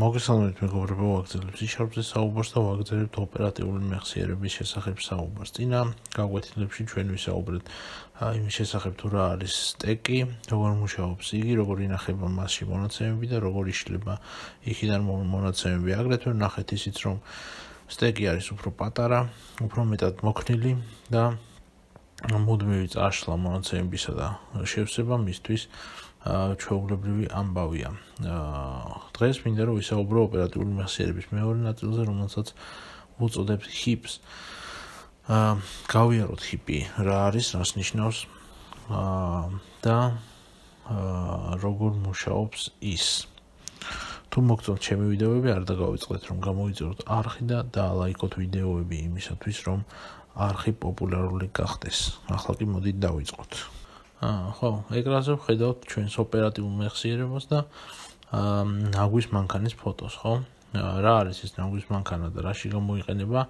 მოგესალმებით მეგობრებო ვაგზელებს ისარფზე საუბარს და ვაგზელებთ ოპერატიული მეხსიერების შესახებ საუბარს. წინა გაგვეთილებში ჩვენ ვისაუბრეთ აი მის შესახებ თუ რა არის სტეკი, როგორ მუშაობს იგი, როგორ ინახება მასში მონაცემები და როგორ იშლება იქიდან მონაცემები. აგრეთვე ნახეთ ისიც რომ სტეკი არის უფრო პატარა, უფრო მეტად მოქნილი და მოდმევი წაშლა მონაცემებისა და შევსება მისთვის ჩვეულებრივი ამბავია. დღეს მინდა რომ ვისაუბრო ოპერატიული მასიერების მეორე ნაწილზე, რომელსაც უწოდებთ ჰიპს. აა გავიაროთ ჰიპი რა არის, რას ნიშნავს აა და აა როგორ მუშაობს ის. თუ მოგწონთ ჩემი ვიდეოები, არ დაგავიწყდეთ რომ გამოიწეროთ არხი და დაალაიკოთ ვიდეოები იმისათვის, რომ არხი პოპულარული გახდეს. ახლა კი მოდით დავიწყოთ. აა ხო, ეკრანზე ვხედავთ ჩვენს ოპერატიულ მეხსიერებას და აა ნაგვის მანქანის ფოტოს, ხო? რა არის ეს ნაგვის მანქანა და რაში გამოიყენება?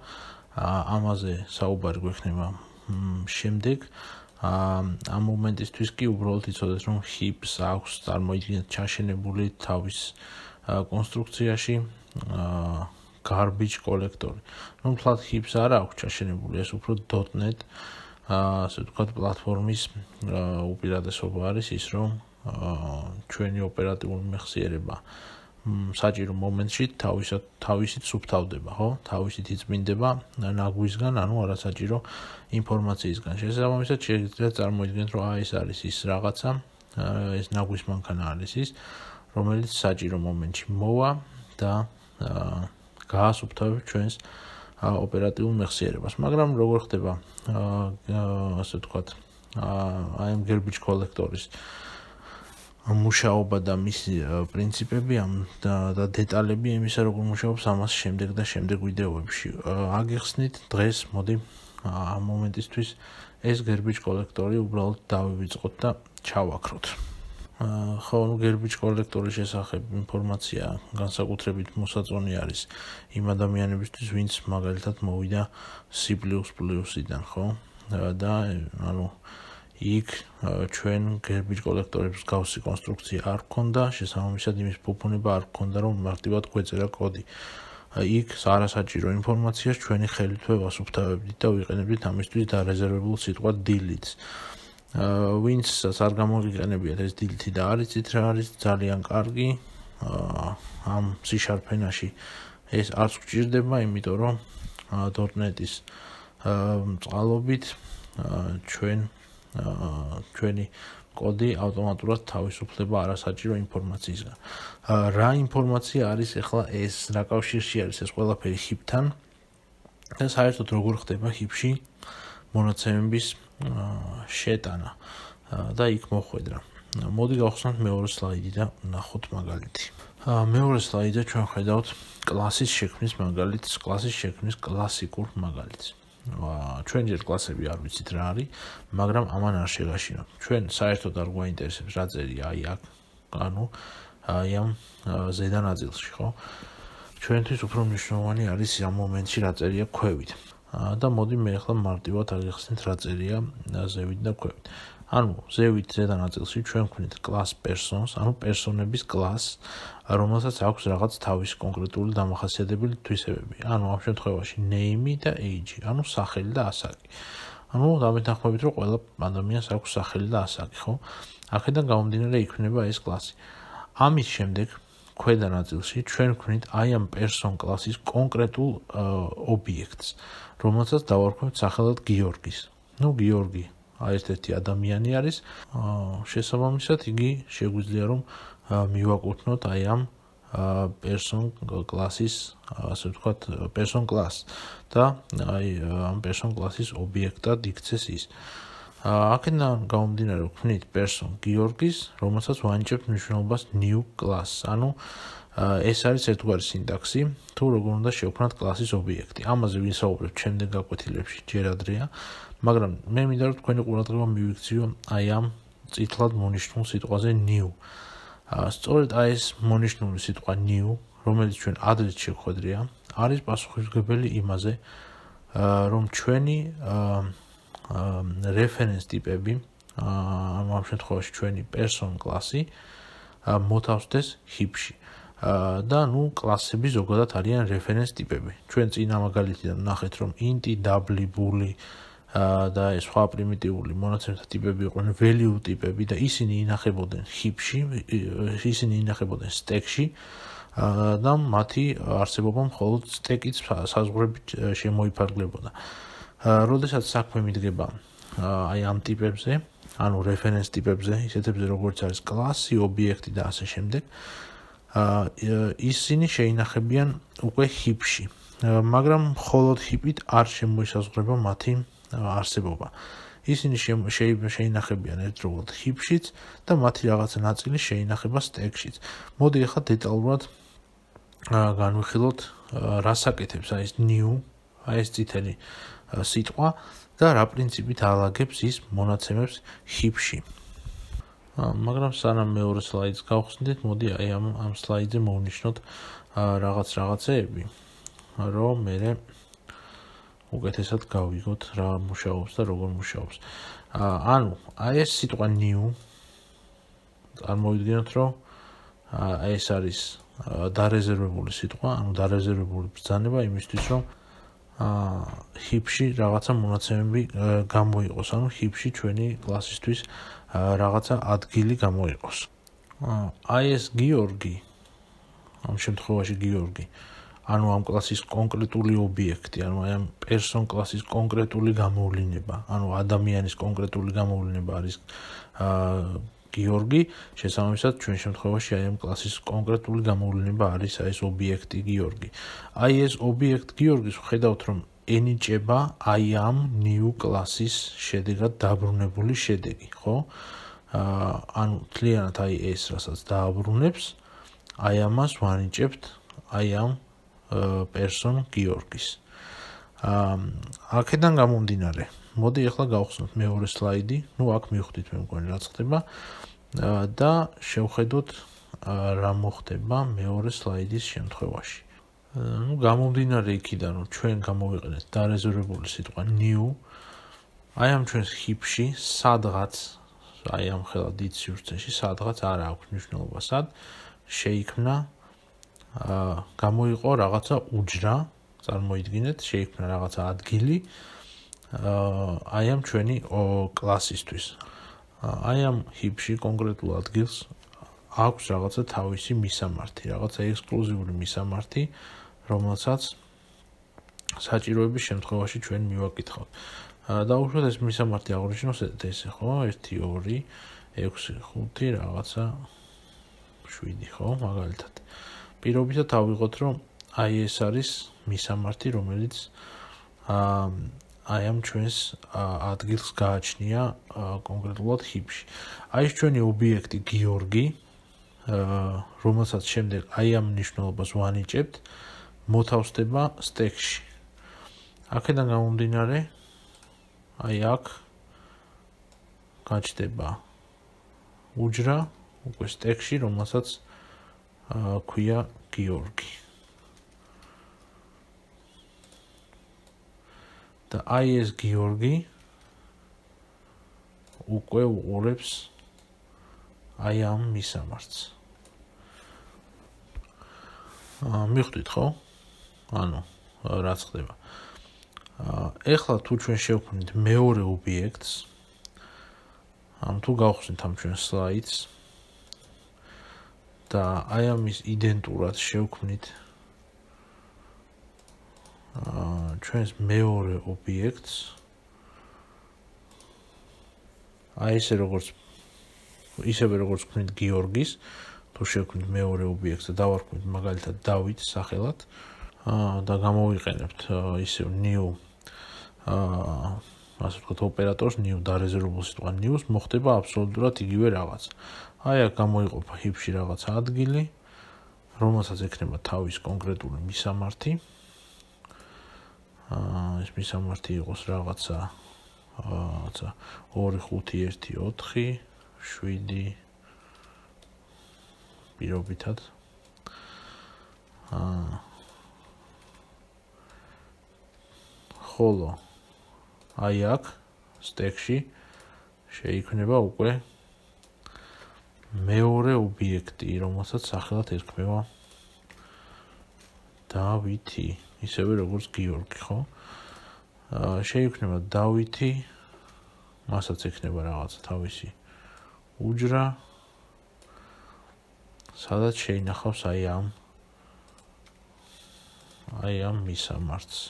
აა ამაზე საუბარი გვექნება შემდეგ. აა ამ მომენტისთვის კი უბრალოდ იცოდეთ, რომ ჰიპს აქვს წარმოიდგინეთ ჩაშენებული თავის კონსტრუქციაში აა garbage collector. რომ თქვათ ჰიპს არ აქვს ჩაშენებული, ეს უფრო .net აა ასე ვთქვათ, პლატფორმის უპირატესობა არის ის, რომ აა ჩვენი ოპერატიული მეხსიერება საჭირო მომენტში თავისით თავისით სუბთავდება, ხო? თავისით იწმინდება ნაგვისგან, ანუ არასაჭირო ინფორმაციისგან. შესაბამისად, შეიძლება წარმოიდგინოთ, რომ აი ეს არის ის რაღაცა, ეს ნაგვის მანქანა არის ის, რომელიც საჭირო მომენტში მოვა და აა გაასუბთავებს ჩვენს აა ოპერატიულ მეხსიერებას. მაგრამ როგორ ხდება აა ასე ვთქვათ, აა აი ამ garbage collector-ის მუშაობა და მის პრინციპები ამ და დეტალები იმისა როგორ მუშაობს ამას შემდეგ და შემდეგ ვიდეოებში. აგიხსნით დღეს მოდი ამ მომენტისთვის ეს garbage collector-ი უბრალოდ დავივიწყოთ და ჩავაქროთ. ხო, ნუ გერბიჩ კოლექტორის შესახებ ინფორმაცია განსაკუთრებით მოსაწონი არის იმ ადამიანებისთვის, ვინც მაგალითად მოვიდა C++-დან, ხო? და ანუ იქ ჩვენ გერბიჩ კოლექტორებს გავსი კონსტრუქცია არ გქონდა, შესაბამისად იმის ფუფუნება არ გქონდა, რომ მარტივად გვეწერა კოდი. იქ არასაჭირო ინფორმაციას ჩვენი ხელით ვასუფთავებდით და ვიყენებდით ამისთვის დარეზერვებულ სიტყვა delete-ს. ვინცს არ გამოიგენებიათ ეს დილითი და არიცით რა არის ძალიან კარგი ამ სიშარფენაში ეს არც გჭირდება, იმიტომ რომ დორნეტის წყალობით ჩვენ ჩვენი კოდი ავტომატურად თავისუფლება არასაჭირო ინფორმაციისგან. რა ინფორმაცია არის ახლა ეს რა კავშირში არის ეს ყველაფერი ჰიპთან? და საერთოდ როგორ ხდება ჰიპში? აა მონაცემების შეტანა და იქ მოხვედრა. მოდი გავხსნათ მეორე სლაიდი და ნახოთ მაგალითი. მეორე სლაიდზე ჩვენ ხედავთ კლასის შექმნის მაგალითს, კლასის შექმნის კლასიკურ მაგალითს. ჩვენ ჯერ კლასები არ ვიცით რა არის, მაგრამ ამან არ შეგაშინა. ჩვენ საერთოდ არ გვაინტერესებს რა წერი აი აქ, ანუ აი ამ ზედა ნაწილში, ხო? ჩვენთვის უფრო მნიშვნელოვანი არის ამ მომენტში რა წერია ქვევით. და მოდი მე ახლა მარტივად აღიხსნით რა წერია ზევით და ქვევით. ანუ ზევით ზედა ნაწილში ჩვენ ვქნით class persons, ანუ პერსონების class, რომელსაც აქვს რაღაც თავის კონკრეტული დამახასიათებელი თვისებები. ანუ ამ შემთხვევაში name და age, ანუ სახელი და ასაკი. ანუ დამეთანხმებით, რომ ყველა ადამიანს აქვს სახელი და ასაკი, ხო? ახედა გამომდინარე იქნება ეს კლასი. ამის შემდეგ ქვედა ნაწილში ჩვენ ვქნით აი ამ პერსონ კლასის კონკრეტულ ობიექტს, რომელსაც დავარქვევთ სახელად გიორგის. ნუ გიორგი აი ესეთი ადამიანი არის. შესაბამისად იგი შეგვიძლია რომ მივაკუთვნოთ აი ამ person class-ის, ასე ვთქვათ, person class და აი ამ person class-ის ობიექტად იქცეს ის. აა აქედან გამომდინარე ვქმნით პერსონ გიორგის, რომელსაც ვანიჭებთ მნიშვნელობას new class, ანუ ეს არის ერთგვარი სინტაქსი, თუ როგორ უნდა შევქნათ კლასის ობიექტი. ამაზე ვისაუბრებთ შემდეგ გაკვეთილებში ჯერადრეა, მაგრამ მე მინდა რომ თქვენი ყურადღება მივიქციო აი ამ წითლად მონიშნულ სიტყვაზე new. სწორედ აი ეს მონიშნული სიტყვა new, რომელიც ჩვენ ადრეც შეგხვედრია, არის პასუხისგებელი იმაზე, რომ ჩვენი აა reference ტიპები ამ ამ შემთხვევაში ჩვენი person კლასი მოთავსდეს hip-ში და ნუ კლასები ზოგადად არიან reference ტიპები ჩვენ წინა მაგალითიდან ნახეთ რომ int, double, bool და ეს სხვა პრიმიტიული მონაცემთა ტიპები იყვნენ value ტიპები და ისინი ინახებოდნენ hip-ში ისინი ინახებოდნენ stack-ში და მათი არსებობა მხოლოდ stack-ის საზღვრებით შემოიფარგლებოდა როდესაც საქმე მიდგება აი ამ ტიპებზე, ანუ რეფერენს ტიპებზე, ისეთებზე როგორც არის კლასი, ობიექტი და ასე შემდეგ, ისინი შეინახებიან უკვე ჰიპში. მაგრამ მხოლოდ ჰიპით არ შემოიშაზღრება მათი არსებობა. ისინი შეინახებიან ერთდროულად ჰიპშიც და მათი რაღაცა ნაწილი შეინახება სტეკშიც. მოდი ახლა დეტალურად განვიხილოთ რა საკეთებს აი ეს new, აი ეს ძითელი სიტყვა და რა პრინციპით ალაგებს ის მონაცემებს ჰიპში. მაგრამ სანამ მეორე სლაიდს გავხსნით, მოდი აი ამ ამ სლაიდზე მოვნიშნოთ რაღაც რაღაცეები, რომ მე უკეთესად გავიგოთ რა მუშაობს და როგორ მუშაობს. ანუ აი ეს სიტყვა new წარმოვიდგინოთ, რომ ეს არის დარეზერვებული სიტყვა, ანუ დარეზერვებული ბრძანება იმისთვის, რომ ჰიპში რაღაცა მონაცემები გამოიყოს, ანუ ჰიპში ჩვენი კლასისთვის რაღაცა ადგილი გამოიყოს. აი ეს გიორგი ამ შემთხვევაში გიორგი ანუ ამ კლასის კონკრეტული ობიექტი, ანუ აი ამ პერსონ კლასის კონკრეტული გამოვლენა, ანუ ადამიანის კონკრეტული გამოვლენა არის აა გიორგი შესაბამისად ჩვენ შემთხვევაში აი ამ კლასის კონკრეტული გამოვლენა არის აი ეს ობიექტი გიორგი. აი ეს ობიექტ გიორგის ხედავთ რომ ენიჭება აი ამ ნიუ კლასის შედეგად დაბრუნებული შედეგი, ხო? აა ანუ ძალიანაც აი ეს რასაც დააბრუნებს აი ამას ვანიჭებთ აი ამ პერსონ გიორგის. აა აქედან გამომდინარე, მოდი ახლა გავხსნათ მეორე სლაიდი. ნუ აქ მივხვდით მე მგონი რა ხდება და შევხედოთ რა მოხდება მეორე სლაიდის შემთხვევაში. ნუ გამომდინარე იქიდან რომ ჩვენ გამოვიყენეთ დარეზერვებული სიტყვა new აი ამ ჩვენს ჰიპში სადღაც აი ამ ხელა დიდ სივრცეში სადღაც არ აქვს მნიშვნელობა სად შეიქმნა აა გამოიყო რაღაცა უჯრა წარმოიდგინეთ შეიქმნა რაღაცა ადგილი აი ამ ჩვენი კლასისთვის. აი ამ ჰიპში კონკრეტულ ადგილს აქვს რაღაცა თავისი მისამართი, რაღაცა ექსკლუზიური მისამართი, რომელსაც საჭიროების შემთხვევაში ჩვენ მივაკითხავთ. და უშუალოდ ეს მისამართი აღნიშნოს ესე ხო, 1 2 6 5 რაღაცა 7 ხო, მაგალითად. პირობითად ავიღოთ, რომ აი ეს არის მისამართი, რომელიც აა აი ამ ჩვენს ადგილს გააჩნია კონკრეტულად ჰიპში. აი ეს ჩვენი ობიექტი გიორგი, რომელსაც შემდეგ აი ამ ნიშნულობას ვანიჭებთ, მოთავსდება სტეკში. აქედან გამომდინარე აი აქ გაჩდება უჯრა უკვე სტეკში, რომელსაც აა ქვია გიორგი. და აი ეს გიორგი უკვე უყურებს აი ამ მისამართს. აა მიხვდით ხო? ანუ რა ხდება? აა ეხლა თუ ჩვენ შევქმნით მეორე ობიექტს ამ თუ გავხსნით ამ ჩვენ სლაიდს და აი ამის იდენტურად შევქმნით აა ჩვენს მეორე ობიექტს აი ესე როგორც ისევე როგორც ვქნით გიორგის თუ შევქნით მეორე ობიექტს და დავარქვით მაგალითად დავით სახელად აა და გამოვიყენებთ ისევ new აა ასე ვთქვათ ოპერატორს new და რეზერვულ სიტყვა news მოხდება აბსოლუტურად იგივე რაღაც აი აქ გამოიყოფა hip-ში რაღაც ადგილი რომელსაც ექნება თავის კონკრეტული მისამართი ეს მისამართი იყოს რაღაცა რაღაცა 25417 პირობითად აა ხოლო აი აქ სტეკში შეიქმნება უკვე მეორე ობიექტი, რომელსაც სახელად ერქმევა დავითი. ისევე როგორც გიორგი, ხო? აა შეიქმნება დავითი მასაც ექნება რაღაცა თავისი უჯრა სადაც შეინახავს აი ამ აი ამ მისამართს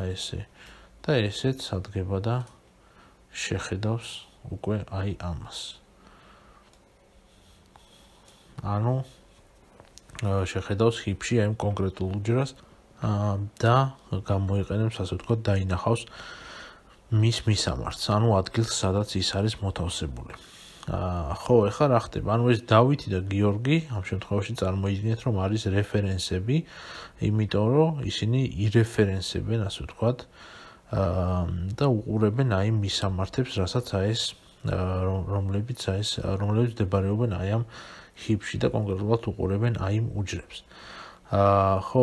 აი ესე და ესეც ადგება და შეხედავს უკვე აი ამას ანუ შეხედავს ჰიპში აი კონკრეტულ უჯრას და გამოიყენებს ასე ვთქვათ დაინახავს მის მისამართს, ანუ ადგილს, სადაც ის არის მოთავსებული. აა ხო, ეხლა რა ხდება? ანუ ეს დავითი და გიორგი ამ შემთხვევაში წარმოიდგინეთ, რომ არის რეფერენსები, იმიტომ რომ ისინი ირეფერენსებენ, ასე ვთქვათ, აა და უყურებენ აი მისამართებს, რასაც აი ეს რომლებიც აი ეს რომლებიც დაბარეობენ აი ამ აა ჰიპში და კონკრეტულად უყურებენ აი იმ უჯრებს. აა ხო,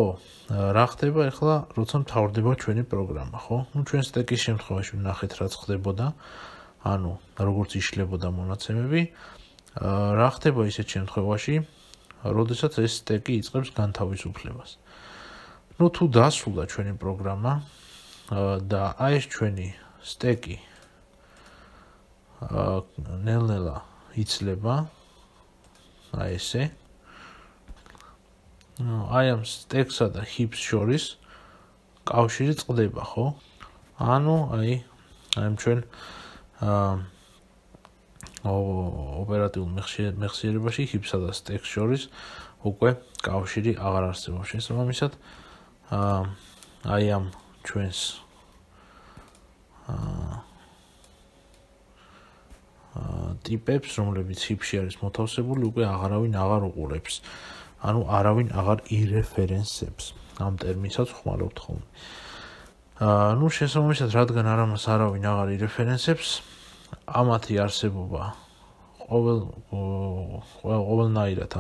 რა ხდება ახლა, როცა მთავრდება ჩვენი პროგრამა, ხო? ნუ ჩვენ სტეკის შემთხვევაში ვნახეთ რა ხდებოდა. ანუ როგორც იშლებოდა მონაცემები. აა რა ხდება ისეთ შემთხვევაში, როდესაც ეს სტეკი იწყებს განთავისუფლებას. ნუ თუ დასრულდა ჩვენი პროგრამა და აი ეს ჩვენი სტეკი აა ნელ-ნელა იწლება, აი ესე. ну, აი ამ სტექსსა და ჰიპს შორის კავშირი წდება, ხო? ანუ აი აი ჩვენ აა ო ოპერატიულ მეხსიერებაში ჰიპსსა და სტექსს შორის უკვე კავშირი აღარ არსებობს. შესაბამისად აა აი ამ ჩვენს აა ტიპებს, რომლებიც ჰიპში არის მოთავსებული, უკვე აღარავინ აღარ უყურებს. ანუ არავინ აღარ ირეფერენსებს ამ ტერმინსაც ხმარობთ ხოლმე. აა, ну, შესაბამისად, რადგან არამას არავინ აღარ ირეფერენსებს, ამათი არსებობა ყოველ ყოველ ყოველნაირად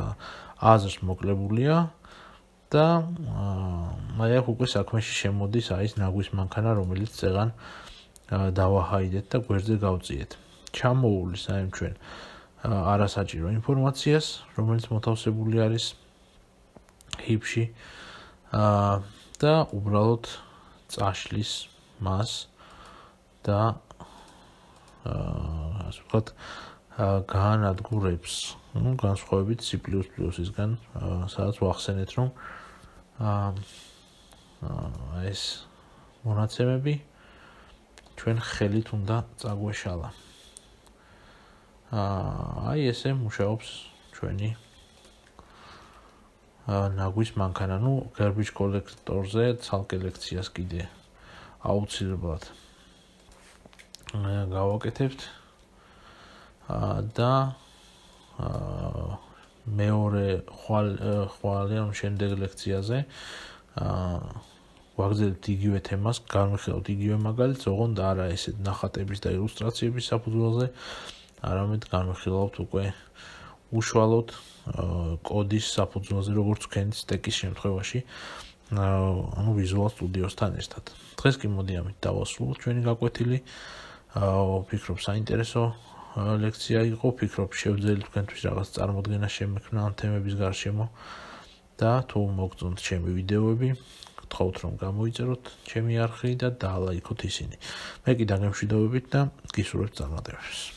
აზრს მოკლებულია და აა, მე აქ უკვე საქმეში შემოდის აი ეს ნაგვის მანქანა, რომელიც წეგან დავაჰაიდეთ და გვერდზე გავწიეთ. აა, ჩამოული საერთოდ ჩვენ არასაჭირო ინფორმაციას, რომელიც მოთავსებული არის ჰიპში აა და უბრალოდ წაშლის მას და აა ასე ვთქვათ განადგურებს, ну, განსხვავებით C++-ისგან, სადაც ვახსენეთ, რომ აა ეს მონაცემები ჩვენ ხელით უნდა წაგვეშალა. აი ესე მუშაობს ჩვენი ნაგვის მანქანა, ნუ garbage collector-ზე ცალკე ლექციას კიდე აუცილებლად გავაკეთებთ და მეორე ხვალ ხვალე ამ შემდეგ ლექციაზე აგზავნით იგივე თემას, განვიხილოთ იგივე მაგალითს, ოღონდ არა ესეთ ნახატების და ილუსტრაციების საფუძველზე, არამედ განვიხილავთ უკვე უშუალოდ კოდის საფუძველზე როგორც თქვენი სტეკის შემთხვევაში ანუ ვიზუალ სტუდიოსთან ერთად. დღეს კი მოდი ამით დავასრულოთ ჩვენი გაკვეთილი. აა ფიქრობ საინტერესო ლექცია იყო, ფიქრობ შევძელი თქვენთვის რაღაც წარმოდგენა შემექნა ამ თემების გარშემო და თუ მოგწონთ ჩემი ვიდეოები, გთხოვთ რომ გამოიწეროთ ჩემი არხი და დალაიქოთ ისინი. მე კიდე გამშვიდობებით და გისურვებთ წარმატებებს.